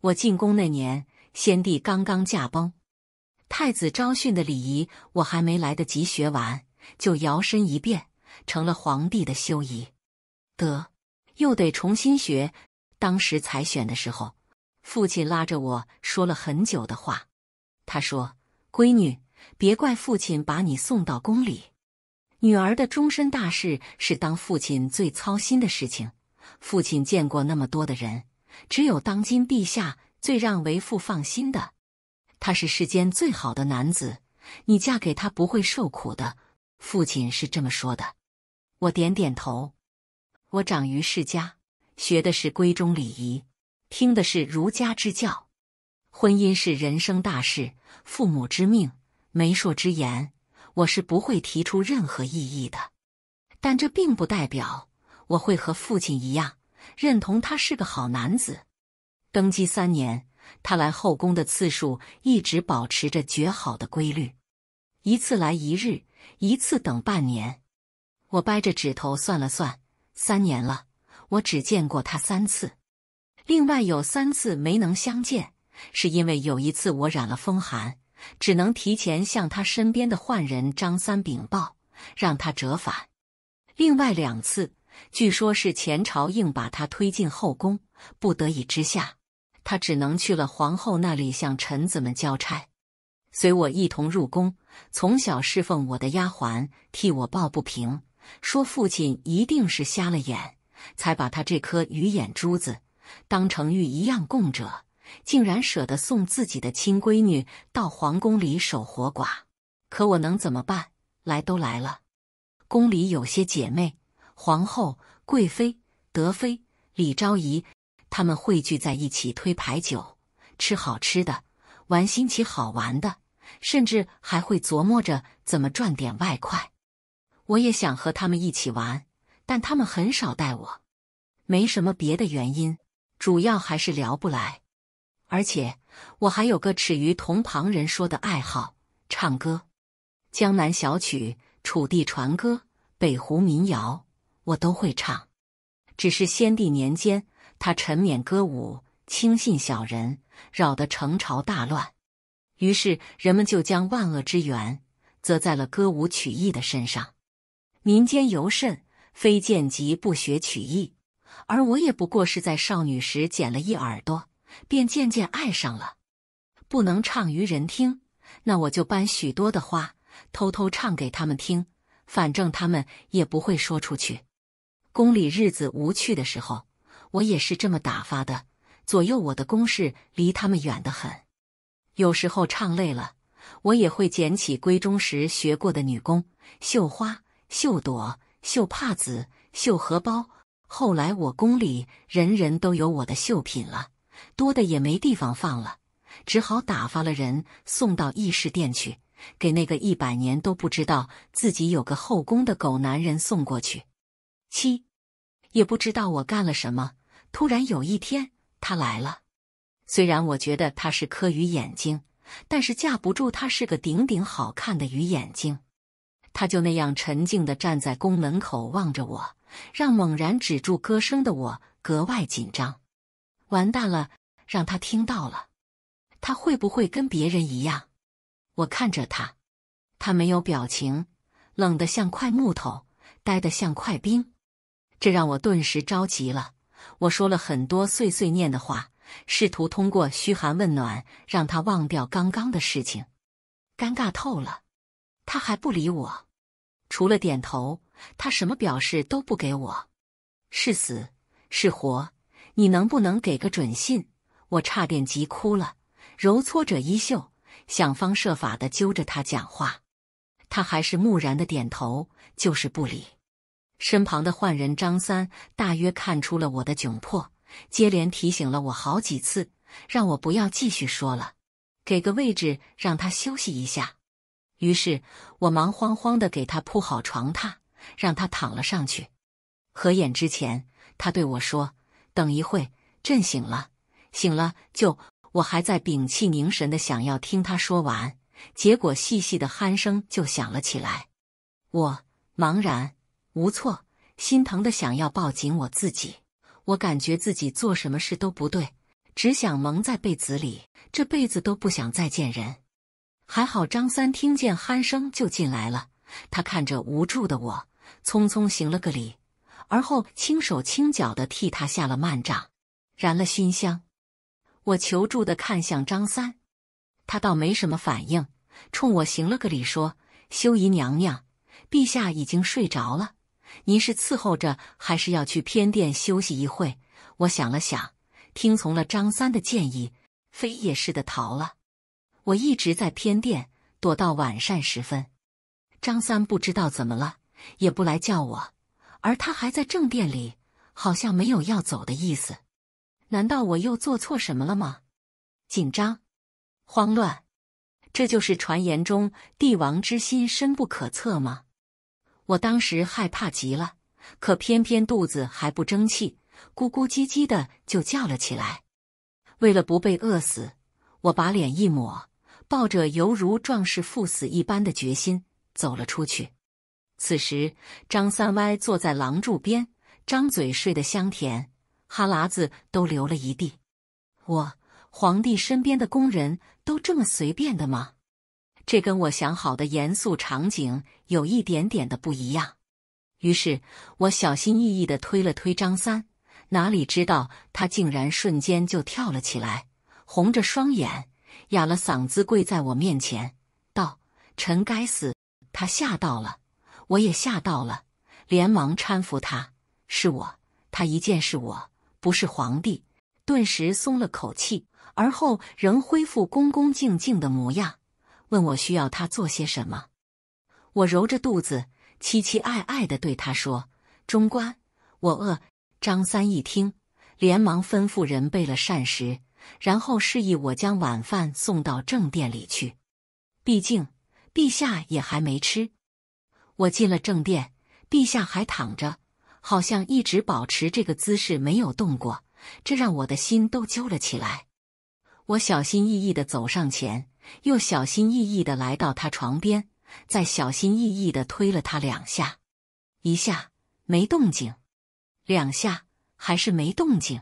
我进宫那年，先帝刚刚驾崩，太子昭训的礼仪我还没来得及学完，就摇身一变成了皇帝的修仪，得又得重新学。当时采选的时候，父亲拉着我说了很久的话，他说：“闺女，别怪父亲把你送到宫里，女儿的终身大事是当父亲最操心的事情。父亲见过那么多的人。”只有当今陛下最让为父放心的，他是世间最好的男子。你嫁给他不会受苦的。父亲是这么说的。我点点头。我长于世家，学的是闺中礼仪，听的是儒家之教。婚姻是人生大事，父母之命，媒妁之言，我是不会提出任何异议的。但这并不代表我会和父亲一样。认同他是个好男子。登基三年，他来后宫的次数一直保持着绝好的规律：一次来一日，一次等半年。我掰着指头算了算，三年了，我只见过他三次，另外有三次没能相见，是因为有一次我染了风寒，只能提前向他身边的宦人张三禀报，让他折返。另外两次。据说，是前朝硬把他推进后宫，不得已之下，他只能去了皇后那里向臣子们交差。随我一同入宫，从小侍奉我的丫鬟替我抱不平，说父亲一定是瞎了眼，才把他这颗鱼眼珠子当成玉一样供着，竟然舍得送自己的亲闺女到皇宫里守活寡。可我能怎么办？来都来了，宫里有些姐妹。皇后、贵妃、德妃、李昭仪，他们汇聚在一起推牌九、吃好吃的、玩新奇好玩的，甚至还会琢磨着怎么赚点外快。我也想和他们一起玩，但他们很少带我，没什么别的原因，主要还是聊不来。而且我还有个耻于同旁人说的爱好——唱歌，江南小曲、楚地传歌、北湖民谣。我都会唱，只是先帝年间他沉湎歌舞，轻信小人，扰得朝朝大乱。于是人们就将万恶之源责在了歌舞曲艺的身上。民间尤甚，非见习不学曲艺。而我也不过是在少女时剪了一耳朵，便渐渐爱上了。不能唱于人听，那我就搬许多的花，偷偷唱给他们听，反正他们也不会说出去。宫里日子无趣的时候，我也是这么打发的。左右我的宫室离他们远得很，有时候唱累了，我也会捡起闺中时学过的女工，绣花、绣朵、绣帕子、绣荷包。后来我宫里人人都有我的绣品了，多的也没地方放了，只好打发了人送到议事殿去，给那个一百年都不知道自己有个后宫的狗男人送过去。七，也不知道我干了什么。突然有一天，他来了。虽然我觉得他是颗鱼眼睛，但是架不住他是个顶顶好看的鱼眼睛。他就那样沉静的站在宫门口望着我，让猛然止住歌声的我格外紧张。完蛋了，让他听到了，他会不会跟别人一样？我看着他，他没有表情，冷得像块木头，呆得像块冰。这让我顿时着急了，我说了很多碎碎念的话，试图通过嘘寒问暖让他忘掉刚刚的事情，尴尬透了，他还不理我，除了点头，他什么表示都不给我，是死是活，你能不能给个准信？我差点急哭了，揉搓着衣袖，想方设法的揪着他讲话，他还是木然的点头，就是不理。身旁的宦人张三大约看出了我的窘迫，接连提醒了我好几次，让我不要继续说了，给个位置让他休息一下。于是，我忙慌慌的给他铺好床榻，让他躺了上去。合眼之前，他对我说：“等一会，朕醒了，醒了就……”我还在屏气凝神的想要听他说完，结果细细的鼾声就响了起来。我茫然。无措，心疼的想要抱紧我自己，我感觉自己做什么事都不对，只想蒙在被子里，这辈子都不想再见人。还好张三听见鼾声就进来了，他看着无助的我，匆匆行了个礼，而后轻手轻脚的替他下了幔帐，燃了熏香。我求助的看向张三，他倒没什么反应，冲我行了个礼说：“修仪娘娘，陛下已经睡着了。”您是伺候着，还是要去偏殿休息一会我想了想，听从了张三的建议，飞也似的逃了。我一直在偏殿躲到晚膳时分，张三不知道怎么了，也不来叫我，而他还在正殿里，好像没有要走的意思。难道我又做错什么了吗？紧张、慌乱，这就是传言中帝王之心深不可测吗？我当时害怕极了，可偏偏肚子还不争气，咕咕唧唧的就叫了起来。为了不被饿死，我把脸一抹，抱着犹如壮士赴死一般的决心走了出去。此时，张三歪坐在廊柱边，张嘴睡得香甜，哈喇子都流了一地。我，皇帝身边的宫人都这么随便的吗？这跟我想好的严肃场景有一点点的不一样，于是我小心翼翼的推了推张三，哪里知道他竟然瞬间就跳了起来，红着双眼，哑了嗓子，跪在我面前道：“臣该死！”他吓到了，我也吓到了，连忙搀扶他。是我，他一见是我，不是皇帝，顿时松了口气，而后仍恢复恭恭敬敬的模样。问我需要他做些什么，我揉着肚子，期期爱爱的对他说：“中官，我饿。”张三一听，连忙吩咐人备了膳食，然后示意我将晚饭送到正殿里去。毕竟陛下也还没吃。我进了正殿，陛下还躺着，好像一直保持这个姿势没有动过，这让我的心都揪了起来。我小心翼翼的走上前。又小心翼翼地来到他床边，再小心翼翼地推了他两下，一下没动静，两下还是没动静，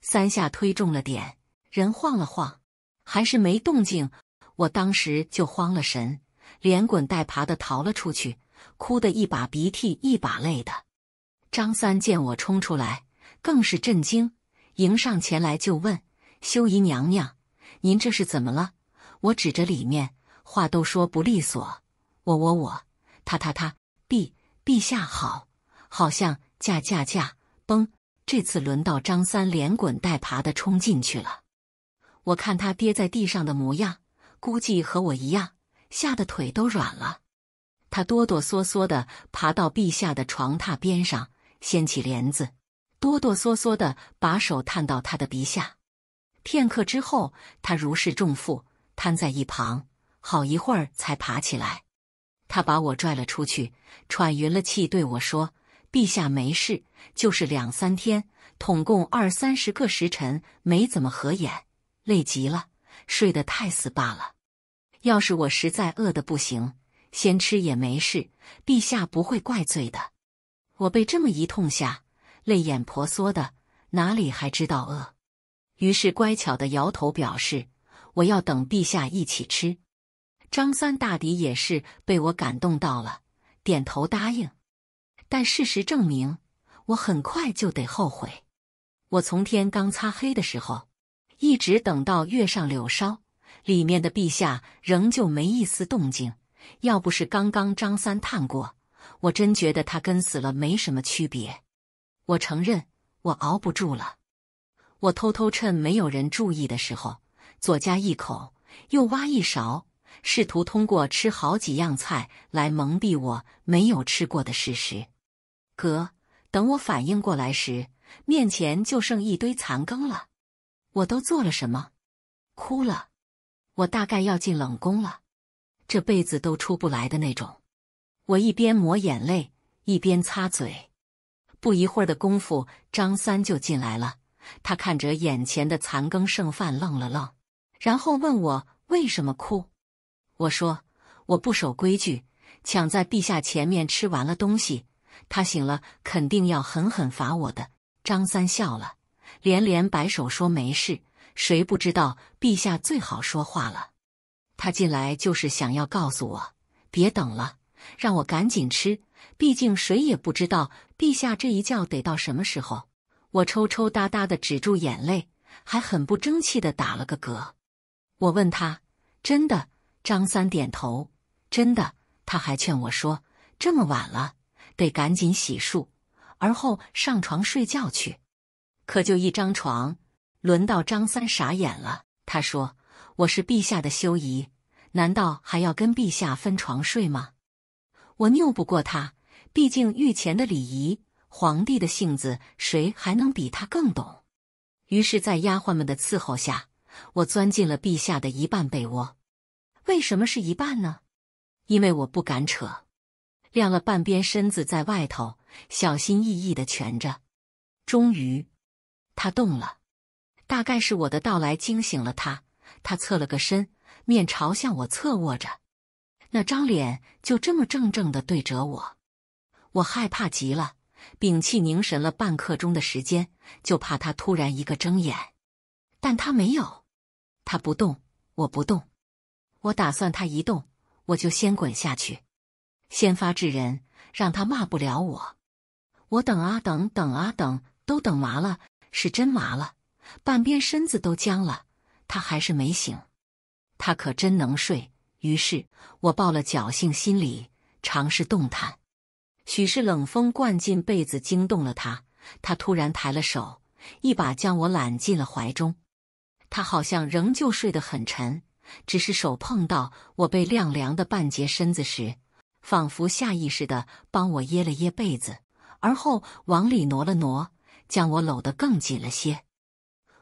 三下推重了点，人晃了晃，还是没动静。我当时就慌了神，连滚带爬地逃了出去，哭得一把鼻涕一把泪的。张三见我冲出来，更是震惊，迎上前来就问：“修仪娘娘，您这是怎么了？”我指着里面，话都说不利索。我我我，他他他，陛陛下好，好像架架架崩。这次轮到张三连滚带爬的冲进去了。我看他跌在地上的模样，估计和我一样，吓得腿都软了。他哆哆嗦嗦的爬到陛下的床榻边上，掀起帘子，哆哆嗦嗦的把手探到他的鼻下。片刻之后，他如释重负。瘫在一旁，好一会儿才爬起来。他把我拽了出去，喘匀了气，对我说：“陛下没事，就是两三天，统共二三十个时辰没怎么合眼，累极了，睡得太死罢了。要是我实在饿得不行，先吃也没事，陛下不会怪罪的。”我被这么一痛下，泪眼婆娑的，哪里还知道饿？于是乖巧的摇头表示。我要等陛下一起吃。张三大抵也是被我感动到了，点头答应。但事实证明，我很快就得后悔。我从天刚擦黑的时候，一直等到月上柳梢，里面的陛下仍旧没一丝动静。要不是刚刚张三探过，我真觉得他跟死了没什么区别。我承认，我熬不住了。我偷偷趁没有人注意的时候。左夹一口，右挖一勺，试图通过吃好几样菜来蒙蔽我没有吃过的事实。哥，等我反应过来时，面前就剩一堆残羹了。我都做了什么？哭了。我大概要进冷宫了，这辈子都出不来的那种。我一边抹眼泪，一边擦嘴。不一会儿的功夫，张三就进来了。他看着眼前的残羹剩饭，愣了愣。然后问我为什么哭，我说我不守规矩，抢在陛下前面吃完了东西，他醒了肯定要狠狠罚我的。张三笑了，连连摆手说没事，谁不知道陛下最好说话了？他进来就是想要告诉我别等了，让我赶紧吃，毕竟谁也不知道陛下这一觉得到什么时候。我抽抽搭搭的止住眼泪，还很不争气的打了个嗝。我问他：“真的？”张三点头：“真的。”他还劝我说：“这么晚了，得赶紧洗漱，而后上床睡觉去。”可就一张床，轮到张三傻眼了。他说：“我是陛下的修仪，难道还要跟陛下分床睡吗？”我拗不过他，毕竟御前的礼仪，皇帝的性子，谁还能比他更懂？于是，在丫鬟们的伺候下。我钻进了陛下的一半被窝，为什么是一半呢？因为我不敢扯，晾了半边身子在外头，小心翼翼的蜷着。终于，他动了，大概是我的到来惊醒了他。他侧了个身，面朝向我侧卧着，那张脸就这么正正的对着我。我害怕极了，屏气凝神了半刻钟的时间，就怕他突然一个睁眼。但他没有。他不动，我不动。我打算他一动，我就先滚下去，先发制人，让他骂不了我。我等啊等，等啊等，都等麻了，是真麻了，半边身子都僵了。他还是没醒，他可真能睡。于是我抱了侥幸心理，尝试动弹。许是冷风灌进被子惊动了他，他突然抬了手，一把将我揽进了怀中。他好像仍旧睡得很沉，只是手碰到我被晾凉的半截身子时，仿佛下意识的帮我掖了掖被子，而后往里挪了挪，将我搂得更紧了些。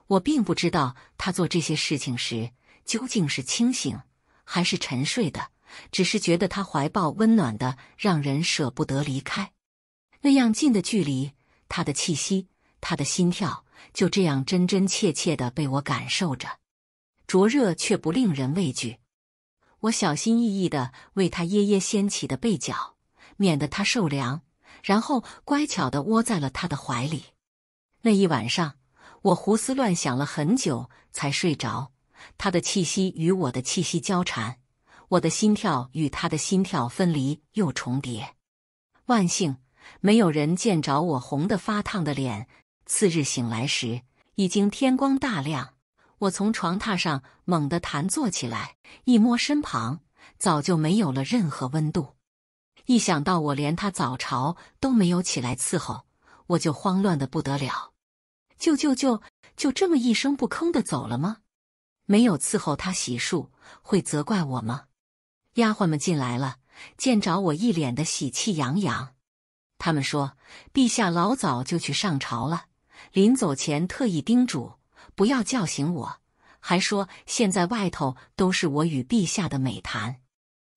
我并不知道他做这些事情时究竟是清醒还是沉睡的，只是觉得他怀抱温暖的，让人舍不得离开。那样近的距离，他的气息，他的心跳。就这样真真切切的被我感受着，灼热却不令人畏惧。我小心翼翼的为他掖掖掀起的被角，免得他受凉，然后乖巧的窝在了他的怀里。那一晚上，我胡思乱想了很久才睡着。他的气息与我的气息交缠，我的心跳与他的心跳分离又重叠。万幸，没有人见着我红的发烫的脸。次日醒来时，已经天光大亮。我从床榻上猛地弹坐起来，一摸身旁，早就没有了任何温度。一想到我连他早朝都没有起来伺候，我就慌乱的不得了。就就就就这么一声不吭的走了吗？没有伺候他洗漱，会责怪我吗？丫鬟们进来了，见着我一脸的喜气洋洋。他们说，陛下老早就去上朝了。临走前特意叮嘱不要叫醒我，还说现在外头都是我与陛下的美谈，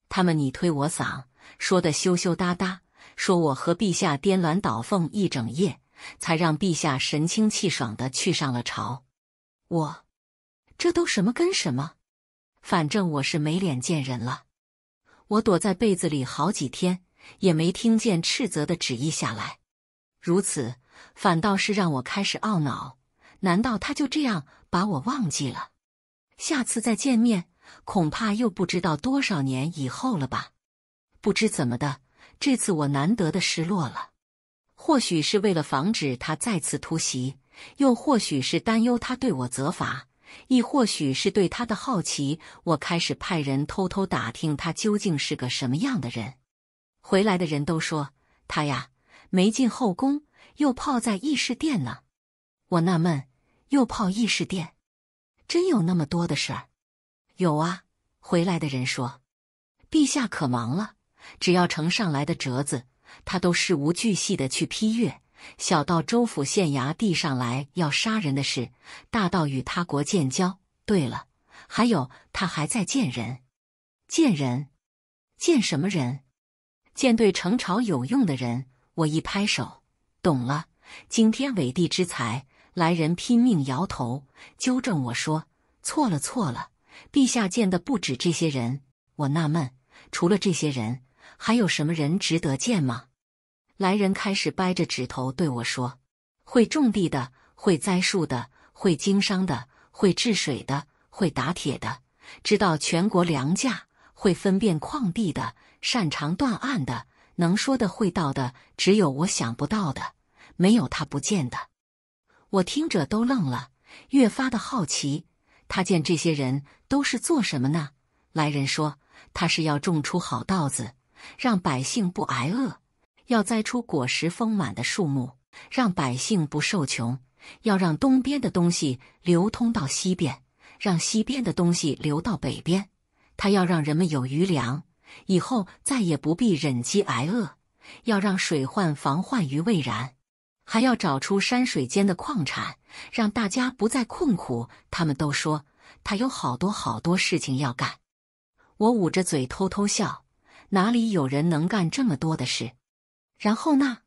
他们你推我搡，说的羞羞答答，说我和陛下颠鸾倒凤一整夜，才让陛下神清气爽的去上了朝。我，这都什么跟什么？反正我是没脸见人了。我躲在被子里好几天，也没听见斥责的旨意下来。如此。反倒是让我开始懊恼，难道他就这样把我忘记了？下次再见面，恐怕又不知道多少年以后了吧。不知怎么的，这次我难得的失落了。或许是为了防止他再次突袭，又或许是担忧他对我责罚，亦或许是对他的好奇，我开始派人偷偷打听他究竟是个什么样的人。回来的人都说，他呀，没进后宫。又泡在意事殿呢，我纳闷，又泡意事殿，真有那么多的事儿？有啊，回来的人说，陛下可忙了，只要呈上来的折子，他都事无巨细的去批阅，小到州府县衙递上来要杀人的事，大到与他国建交。对了，还有他还在见人，见人，见什么人？见对成朝有用的人。我一拍手。懂了，惊天伟地之才。来人拼命摇头，纠正我说：“错了，错了。”陛下见的不止这些人。我纳闷，除了这些人，还有什么人值得见吗？来人开始掰着指头对我说：“会种地的，会栽树的，会经商的，会治水的，会打铁的，知道全国粮价，会分辨矿地的，擅长断案的，能说的会道的，只有我想不到的。”没有他不见的，我听着都愣了，越发的好奇。他见这些人都是做什么呢？来人说，他是要种出好稻子，让百姓不挨饿；要栽出果实丰满的树木，让百姓不受穷；要让东边的东西流通到西边，让西边的东西流到北边。他要让人们有余粮，以后再也不必忍饥挨饿；要让水患防患于未然。还要找出山水间的矿产，让大家不再困苦。他们都说他有好多好多事情要干。我捂着嘴偷偷笑，哪里有人能干这么多的事？然后呢？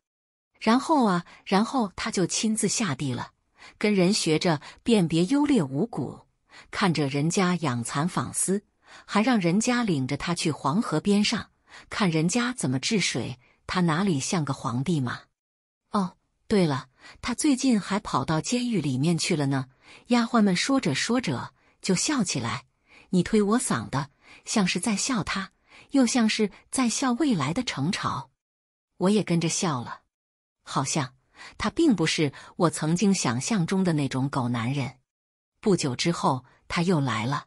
然后啊，然后他就亲自下地了，跟人学着辨别优劣五谷，看着人家养蚕纺丝，还让人家领着他去黄河边上看人家怎么治水。他哪里像个皇帝嘛？对了，他最近还跑到监狱里面去了呢。丫鬟们说着说着就笑起来，你推我搡的，像是在笑他，又像是在笑未来的程朝。我也跟着笑了，好像他并不是我曾经想象中的那种狗男人。不久之后，他又来了。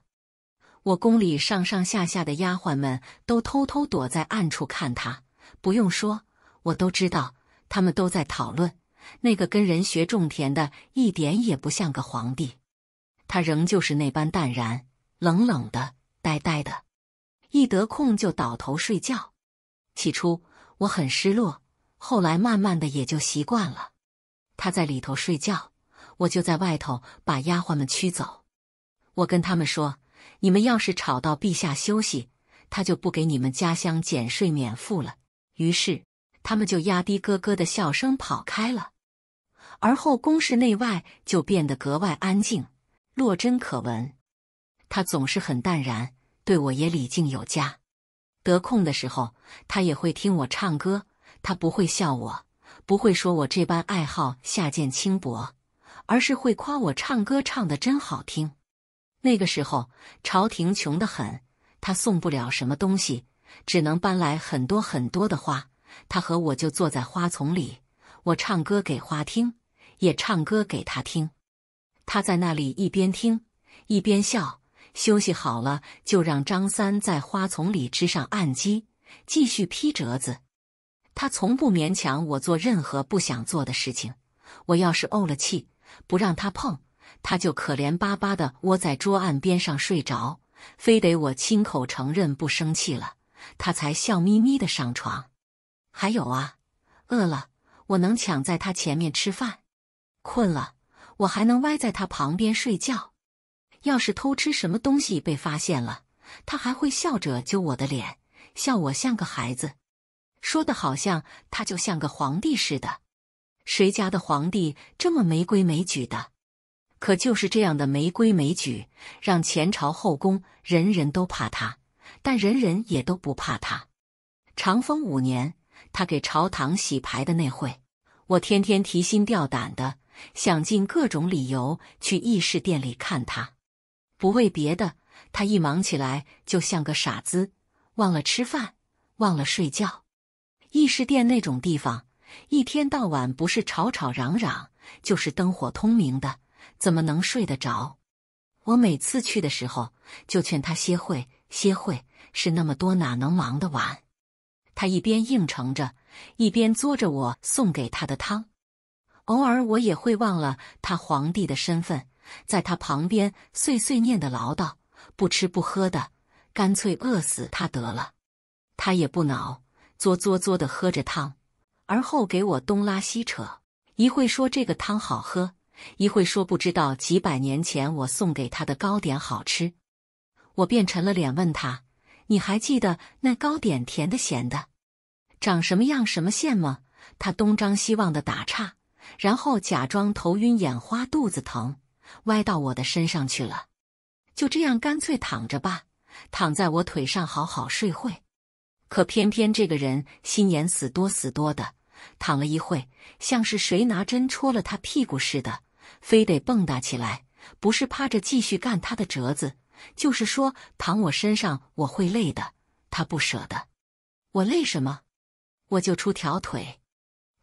我宫里上上下下的丫鬟们都偷偷躲在暗处看他，不用说，我都知道，他们都在讨论。那个跟人学种田的，一点也不像个皇帝。他仍旧是那般淡然、冷冷的、呆呆的，一得空就倒头睡觉。起初我很失落，后来慢慢的也就习惯了。他在里头睡觉，我就在外头把丫鬟们驱走。我跟他们说：“你们要是吵到陛下休息，他就不给你们家乡减税免赋了。”于是他们就压低咯咯的笑声跑开了。而后宫室内外就变得格外安静，落针可闻。他总是很淡然，对我也礼敬有加。得空的时候，他也会听我唱歌。他不会笑我，不会说我这般爱好下贱轻薄，而是会夸我唱歌唱得真好听。那个时候，朝廷穷得很，他送不了什么东西，只能搬来很多很多的花。他和我就坐在花丛里，我唱歌给花听。也唱歌给他听，他在那里一边听一边笑。休息好了，就让张三在花丛里支上案机，继续批折子。他从不勉强我做任何不想做的事情。我要是怄了气，不让他碰，他就可怜巴巴的窝在桌案边上睡着，非得我亲口承认不生气了，他才笑眯眯的上床。还有啊，饿了，我能抢在他前面吃饭。困了，我还能歪在他旁边睡觉。要是偷吃什么东西被发现了，他还会笑着揪我的脸，笑我像个孩子。说的好像他就像个皇帝似的，谁家的皇帝这么没规没矩的？可就是这样的没规没矩，让前朝后宫人人都怕他，但人人也都不怕他。长风五年，他给朝堂洗牌的那会，我天天提心吊胆的。想尽各种理由去义士店里看他，不为别的，他一忙起来就像个傻子，忘了吃饭，忘了睡觉。义士店那种地方，一天到晚不是吵吵嚷嚷，就是灯火通明的，怎么能睡得着？我每次去的时候，就劝他歇会歇会，是那么多哪能忙得完？他一边应承着，一边嘬着我送给他的汤。偶尔我也会忘了他皇帝的身份，在他旁边碎碎念的唠叨，不吃不喝的，干脆饿死他得了。他也不恼，作作作的喝着汤，而后给我东拉西扯，一会说这个汤好喝，一会说不知道几百年前我送给他的糕点好吃。我便沉了脸问他：“你还记得那糕点甜的咸的，长什么样、什么馅吗？”他东张西望的打岔。然后假装头晕眼花、肚子疼，歪到我的身上去了。就这样，干脆躺着吧，躺在我腿上好好睡会。可偏偏这个人心眼死多死多的，躺了一会，像是谁拿针戳了他屁股似的，非得蹦跶起来。不是趴着继续干他的折子，就是说躺我身上我会累的。他不舍得，我累什么？我就出条腿。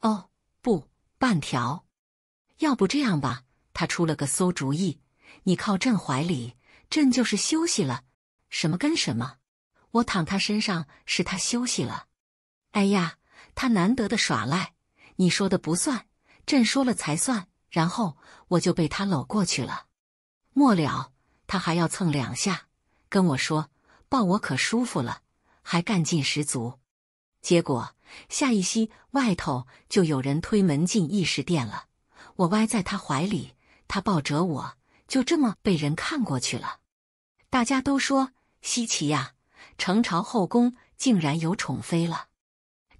哦，不。半条，要不这样吧，他出了个馊主意，你靠朕怀里，朕就是休息了，什么跟什么，我躺他身上是他休息了，哎呀，他难得的耍赖，你说的不算，朕说了才算，然后我就被他搂过去了，末了他还要蹭两下，跟我说抱我可舒服了，还干劲十足。结果下一息，外头就有人推门进议事殿了。我歪在他怀里，他抱着我，就这么被人看过去了。大家都说稀奇呀，成朝后宫竟然有宠妃了。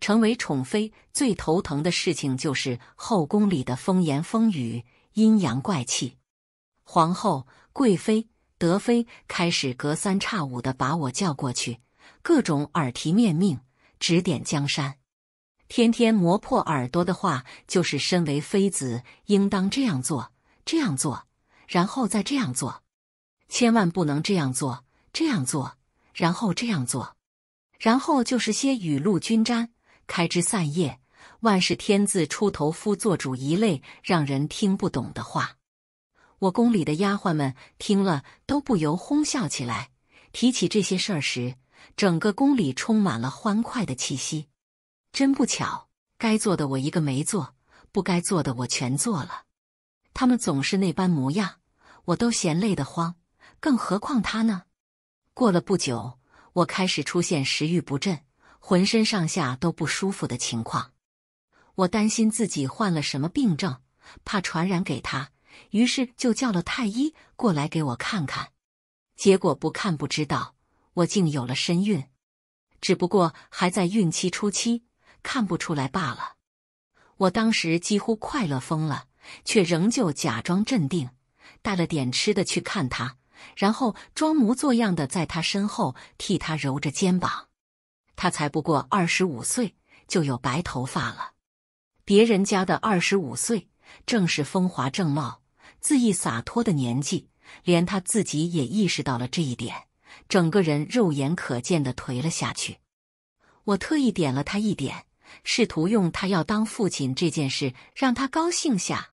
成为宠妃最头疼的事情就是后宫里的风言风语、阴阳怪气。皇后、贵妃、德妃开始隔三差五的把我叫过去，各种耳提面命。指点江山，天天磨破耳朵的话，就是身为妃子应当这样做，这样做，然后再这样做，千万不能这样做，这样做，然后这样做，然后就是些雨露均沾、开枝散叶、万事天子出头、夫做主一类让人听不懂的话。我宫里的丫鬟们听了都不由哄笑起来。提起这些事儿时。整个宫里充满了欢快的气息，真不巧，该做的我一个没做，不该做的我全做了。他们总是那般模样，我都嫌累得慌，更何况他呢？过了不久，我开始出现食欲不振、浑身上下都不舒服的情况，我担心自己患了什么病症，怕传染给他，于是就叫了太医过来给我看看。结果不看不知道。我竟有了身孕，只不过还在孕期初期，看不出来罢了。我当时几乎快乐疯了，却仍旧假装镇定，带了点吃的去看他，然后装模作样的在他身后替他揉着肩膀。他才不过二十五岁，就有白头发了。别人家的二十五岁，正是风华正茂、恣意洒脱的年纪，连他自己也意识到了这一点。整个人肉眼可见的颓了下去。我特意点了他一点，试图用他要当父亲这件事让他高兴下，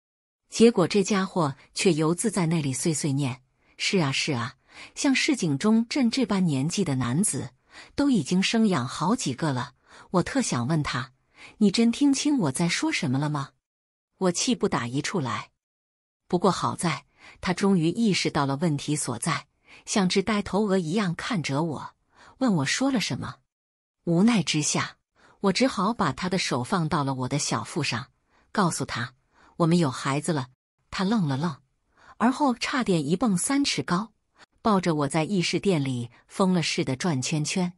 结果这家伙却犹自在那里碎碎念：“是啊是啊，像市井中朕这般年纪的男子，都已经生养好几个了。”我特想问他：“你真听清我在说什么了吗？”我气不打一处来。不过好在他终于意识到了问题所在。像只呆头鹅一样看着我，问我说了什么。无奈之下，我只好把他的手放到了我的小腹上，告诉他我们有孩子了。他愣了愣，而后差点一蹦三尺高，抱着我在议事殿里疯了似的转圈圈。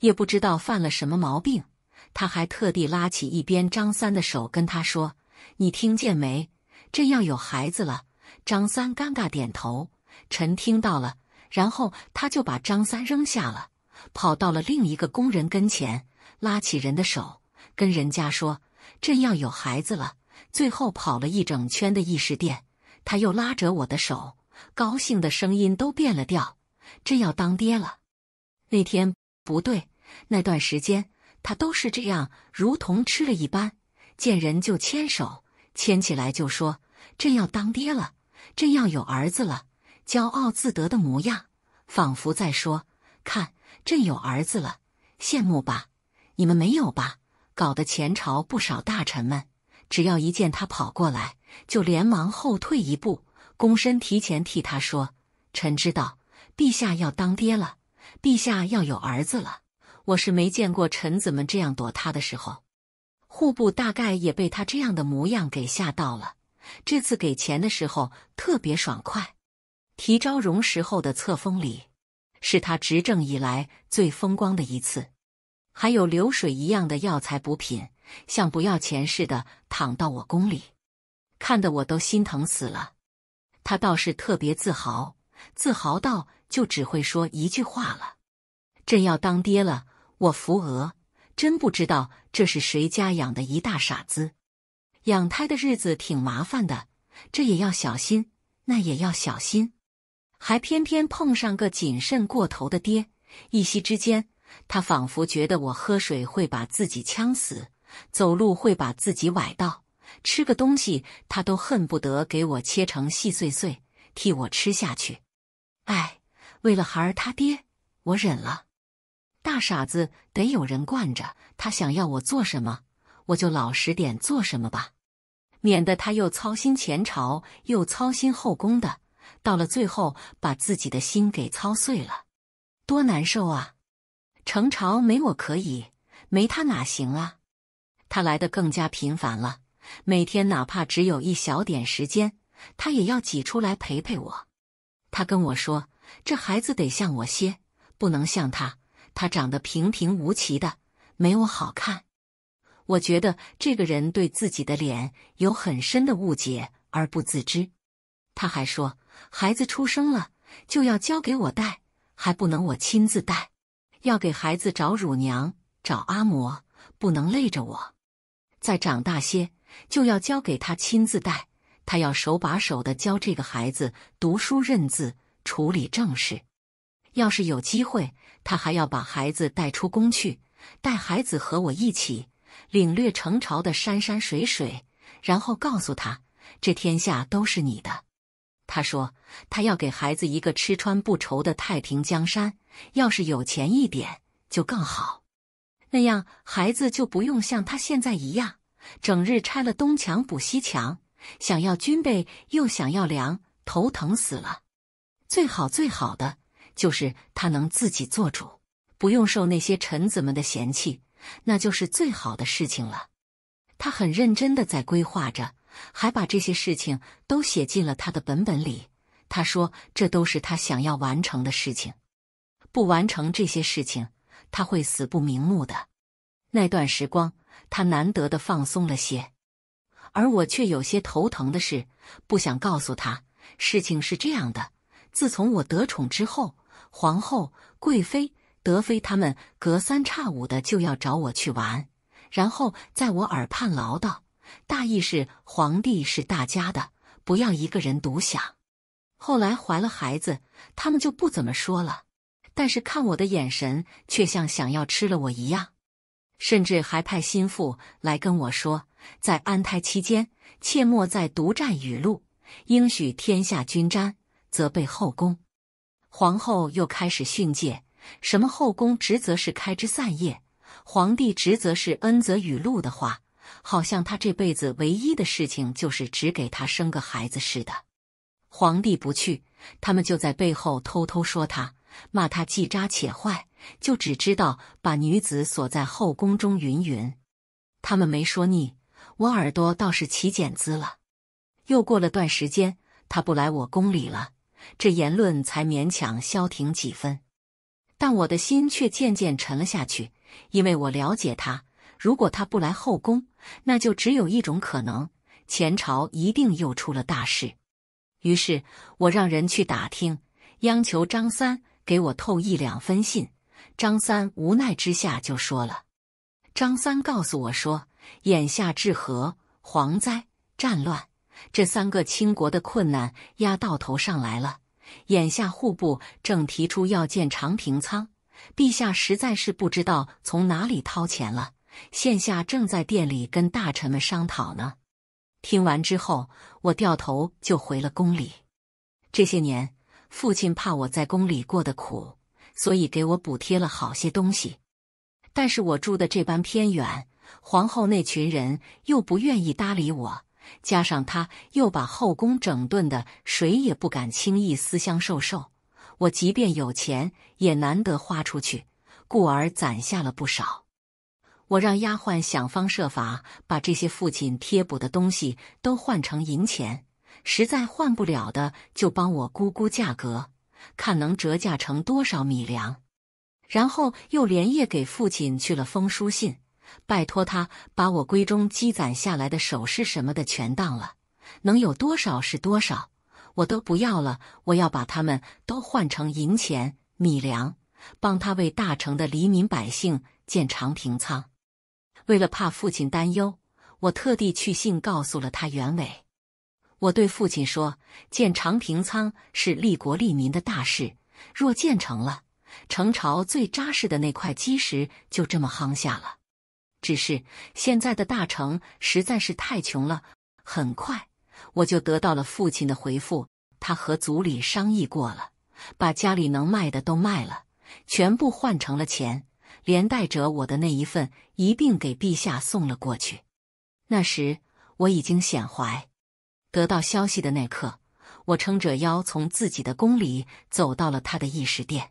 也不知道犯了什么毛病，他还特地拉起一边张三的手，跟他说：“你听见没？这要有孩子了。”张三尴尬点头。臣听到了，然后他就把张三扔下了，跑到了另一个工人跟前，拉起人的手，跟人家说：“朕要有孩子了。”最后跑了一整圈的议事殿，他又拉着我的手，高兴的声音都变了调：“朕要当爹了！”那天不对，那段时间他都是这样，如同吃了一般，见人就牵手，牵起来就说：“朕要当爹了，朕要有儿子了。”骄傲自得的模样，仿佛在说：“看，朕有儿子了，羡慕吧？你们没有吧？”搞得前朝不少大臣们，只要一见他跑过来，就连忙后退一步，躬身提前替他说：“臣知道，陛下要当爹了，陛下要有儿子了。”我是没见过臣子们这样躲他的时候。户部大概也被他这样的模样给吓到了，这次给钱的时候特别爽快。提昭荣时候的册封礼，是他执政以来最风光的一次。还有流水一样的药材补品，像不要钱似的躺到我宫里，看得我都心疼死了。他倒是特别自豪，自豪到就只会说一句话了：“朕要当爹了！”我扶额，真不知道这是谁家养的一大傻子。养胎的日子挺麻烦的，这也要小心，那也要小心。还偏偏碰上个谨慎过头的爹，一夕之间，他仿佛觉得我喝水会把自己呛死，走路会把自己崴到，吃个东西他都恨不得给我切成细碎碎，替我吃下去。哎，为了孩儿他爹，我忍了。大傻子得有人惯着，他想要我做什么，我就老实点做什么吧，免得他又操心前朝，又操心后宫的。到了最后，把自己的心给操碎了，多难受啊！程朝没我可以，没他哪行啊？他来的更加频繁了，每天哪怕只有一小点时间，他也要挤出来陪陪我。他跟我说：“这孩子得像我些，不能像他。他长得平平无奇的，没我好看。”我觉得这个人对自己的脸有很深的误解而不自知。他还说。孩子出生了，就要交给我带，还不能我亲自带，要给孩子找乳娘、找阿嬷，不能累着我。再长大些，就要交给他亲自带，他要手把手的教这个孩子读书认字、处理正事。要是有机会，他还要把孩子带出宫去，带孩子和我一起领略成朝的山山水水，然后告诉他，这天下都是你的。他说：“他要给孩子一个吃穿不愁的太平江山，要是有钱一点就更好，那样孩子就不用像他现在一样，整日拆了东墙补西墙，想要军备又想要粮，头疼死了。最好最好的就是他能自己做主，不用受那些臣子们的嫌弃，那就是最好的事情了。”他很认真的在规划着。还把这些事情都写进了他的本本里。他说：“这都是他想要完成的事情，不完成这些事情，他会死不瞑目的。”那段时光，他难得的放松了些，而我却有些头疼的是，不想告诉他。事情是这样的：自从我得宠之后，皇后、贵妃、德妃他们隔三差五的就要找我去玩，然后在我耳畔唠叨。大意是，皇帝是大家的，不要一个人独享。后来怀了孩子，他们就不怎么说了，但是看我的眼神却像想要吃了我一样，甚至还派心腹来跟我说，在安胎期间，切莫再独占雨露，应许天下均沾，则备后宫。皇后又开始训诫，什么后宫职责是开枝散叶，皇帝职责是恩泽雨露的话。好像他这辈子唯一的事情就是只给他生个孩子似的。皇帝不去，他们就在背后偷偷说他，骂他既渣且坏，就只知道把女子锁在后宫中云云。他们没说腻，我耳朵倒是起茧子了。又过了段时间，他不来我宫里了，这言论才勉强消停几分。但我的心却渐渐沉了下去，因为我了解他。如果他不来后宫，那就只有一种可能：前朝一定又出了大事。于是，我让人去打听，央求张三给我透一两分信。张三无奈之下就说了：“张三告诉我说，眼下治河、蝗灾、战乱这三个倾国的困难压到头上来了。眼下户部正提出要建常平仓，陛下实在是不知道从哪里掏钱了。”现下正在店里跟大臣们商讨呢。听完之后，我掉头就回了宫里。这些年，父亲怕我在宫里过得苦，所以给我补贴了好些东西。但是我住的这般偏远，皇后那群人又不愿意搭理我，加上他又把后宫整顿的谁也不敢轻易私相授受，我即便有钱也难得花出去，故而攒下了不少。我让丫鬟想方设法把这些父亲贴补的东西都换成银钱，实在换不了的就帮我估估价格，看能折价成多少米粮。然后又连夜给父亲去了封书信，拜托他把我闺中积攒下来的首饰什么的全当了，能有多少是多少，我都不要了。我要把它们都换成银钱、米粮，帮他为大城的黎民百姓建长平仓。为了怕父亲担忧，我特地去信告诉了他原委。我对父亲说：“建长平仓是利国利民的大事，若建成了，成朝最扎实的那块基石就这么夯下了。只是现在的大成实在是太穷了。”很快，我就得到了父亲的回复，他和族里商议过了，把家里能卖的都卖了，全部换成了钱。连带着我的那一份一并给陛下送了过去。那时我已经显怀，得到消息的那刻，我撑着腰从自己的宫里走到了他的议事殿。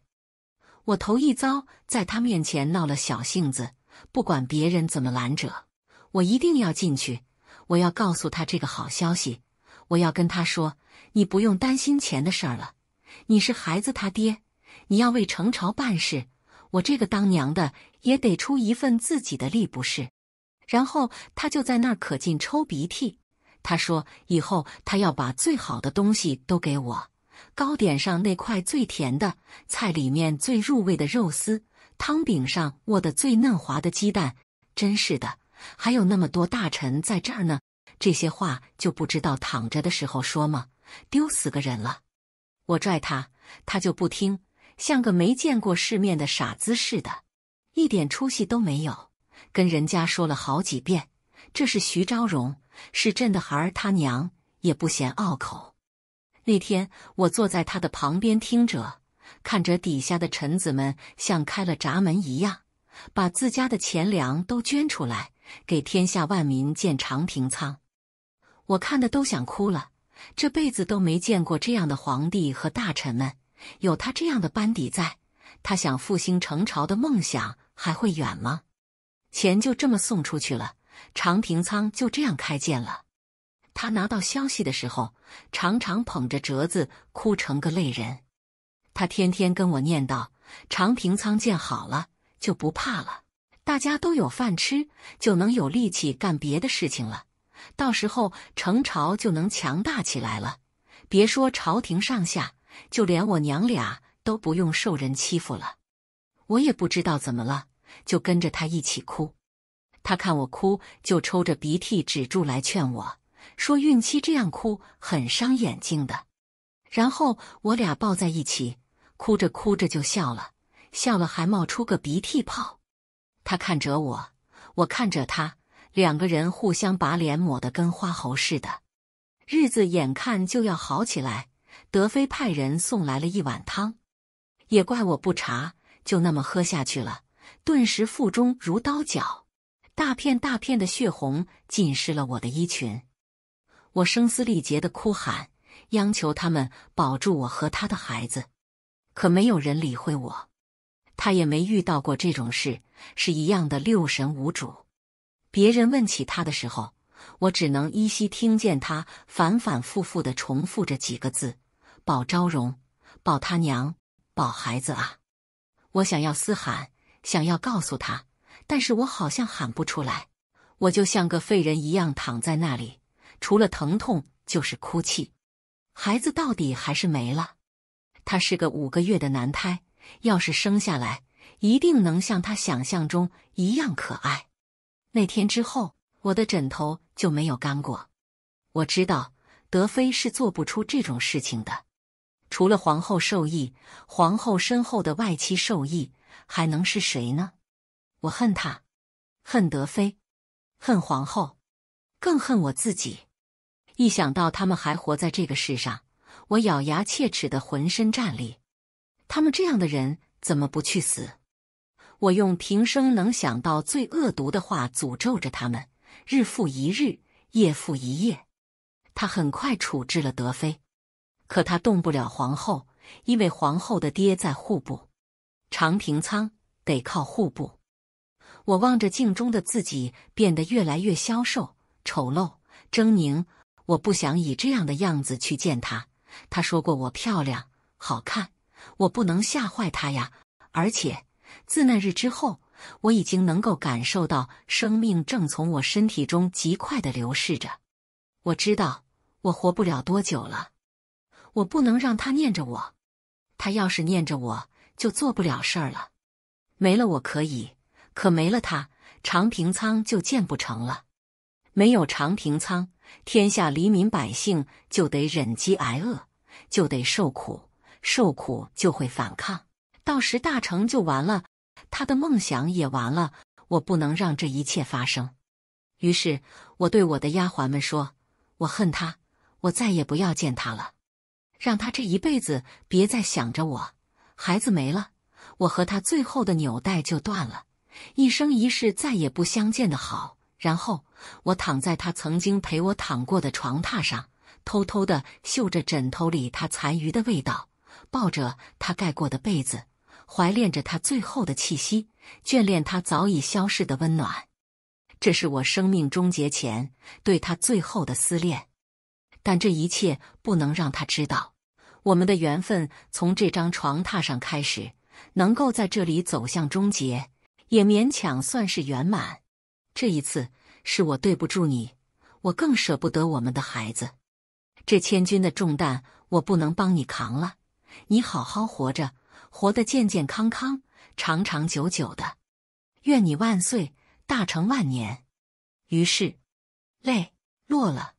我头一遭在他面前闹了小性子，不管别人怎么拦着，我一定要进去。我要告诉他这个好消息，我要跟他说：“你不用担心钱的事儿了，你是孩子他爹，你要为成朝办事。”我这个当娘的也得出一份自己的力，不是？然后他就在那儿可劲抽鼻涕。他说：“以后他要把最好的东西都给我，糕点上那块最甜的，菜里面最入味的肉丝，汤饼上握的最嫩滑的鸡蛋。”真是的，还有那么多大臣在这儿呢，这些话就不知道躺着的时候说吗？丢死个人了！我拽他，他就不听。像个没见过世面的傻子似的，一点出息都没有。跟人家说了好几遍，这是徐昭容，是朕的孩儿，他娘也不嫌拗口。那天我坐在他的旁边听着，看着底下的臣子们像开了闸门一样，把自家的钱粮都捐出来给天下万民建长平仓，我看的都想哭了。这辈子都没见过这样的皇帝和大臣们。有他这样的班底在，他想复兴成朝的梦想还会远吗？钱就这么送出去了，长平仓就这样开建了。他拿到消息的时候，常常捧着折子哭成个泪人。他天天跟我念叨：长平仓建好了就不怕了，大家都有饭吃，就能有力气干别的事情了。到时候成朝就能强大起来了。别说朝廷上下。就连我娘俩都不用受人欺负了。我也不知道怎么了，就跟着他一起哭。他看我哭，就抽着鼻涕止住来劝我说：“孕期这样哭很伤眼睛的。”然后我俩抱在一起，哭着哭着就笑了，笑了还冒出个鼻涕泡。他看着我，我看着他，两个人互相把脸抹得跟花猴似的。日子眼看就要好起来。德妃派人送来了一碗汤，也怪我不查，就那么喝下去了。顿时腹中如刀绞，大片大片的血红浸湿了我的衣裙。我声嘶力竭的哭喊，央求他们保住我和他的孩子，可没有人理会我。他也没遇到过这种事，是一样的六神无主。别人问起他的时候，我只能依稀听见他反反复复的重复着几个字。保昭容，保他娘，保孩子啊！我想要嘶喊，想要告诉他，但是我好像喊不出来。我就像个废人一样躺在那里，除了疼痛就是哭泣。孩子到底还是没了。他是个五个月的男胎，要是生下来，一定能像他想象中一样可爱。那天之后，我的枕头就没有干过。我知道德妃是做不出这种事情的。除了皇后受益，皇后身后的外戚受益，还能是谁呢？我恨他，恨德妃，恨皇后，更恨我自己。一想到他们还活在这个世上，我咬牙切齿的浑身战栗。他们这样的人怎么不去死？我用平生能想到最恶毒的话诅咒着他们，日复一日，夜复一夜。他很快处置了德妃。可他动不了皇后，因为皇后的爹在户部，常平仓得靠户部。我望着镜中的自己，变得越来越消瘦、丑陋、狰狞。我不想以这样的样子去见他。他说过我漂亮、好看，我不能吓坏他呀。而且自那日之后，我已经能够感受到生命正从我身体中极快的流逝着。我知道我活不了多久了。我不能让他念着我，他要是念着我，就做不了事儿了。没了我可以，可没了他，长平仓就建不成了。没有长平仓，天下黎民百姓就得忍饥挨饿，就得受苦，受苦就会反抗，到时大成就完了，他的梦想也完了。我不能让这一切发生。于是我对我的丫鬟们说：“我恨他，我再也不要见他了。”让他这一辈子别再想着我，孩子没了，我和他最后的纽带就断了，一生一世再也不相见的好。然后我躺在他曾经陪我躺过的床榻上，偷偷的嗅着枕头里他残余的味道，抱着他盖过的被子，怀恋着他最后的气息，眷恋他早已消逝的温暖。这是我生命终结前对他最后的思念。但这一切不能让他知道。我们的缘分从这张床榻上开始，能够在这里走向终结，也勉强算是圆满。这一次是我对不住你，我更舍不得我们的孩子。这千钧的重担我不能帮你扛了，你好好活着，活得健健康康、长长久久的。愿你万岁，大成万年。于是，泪落了。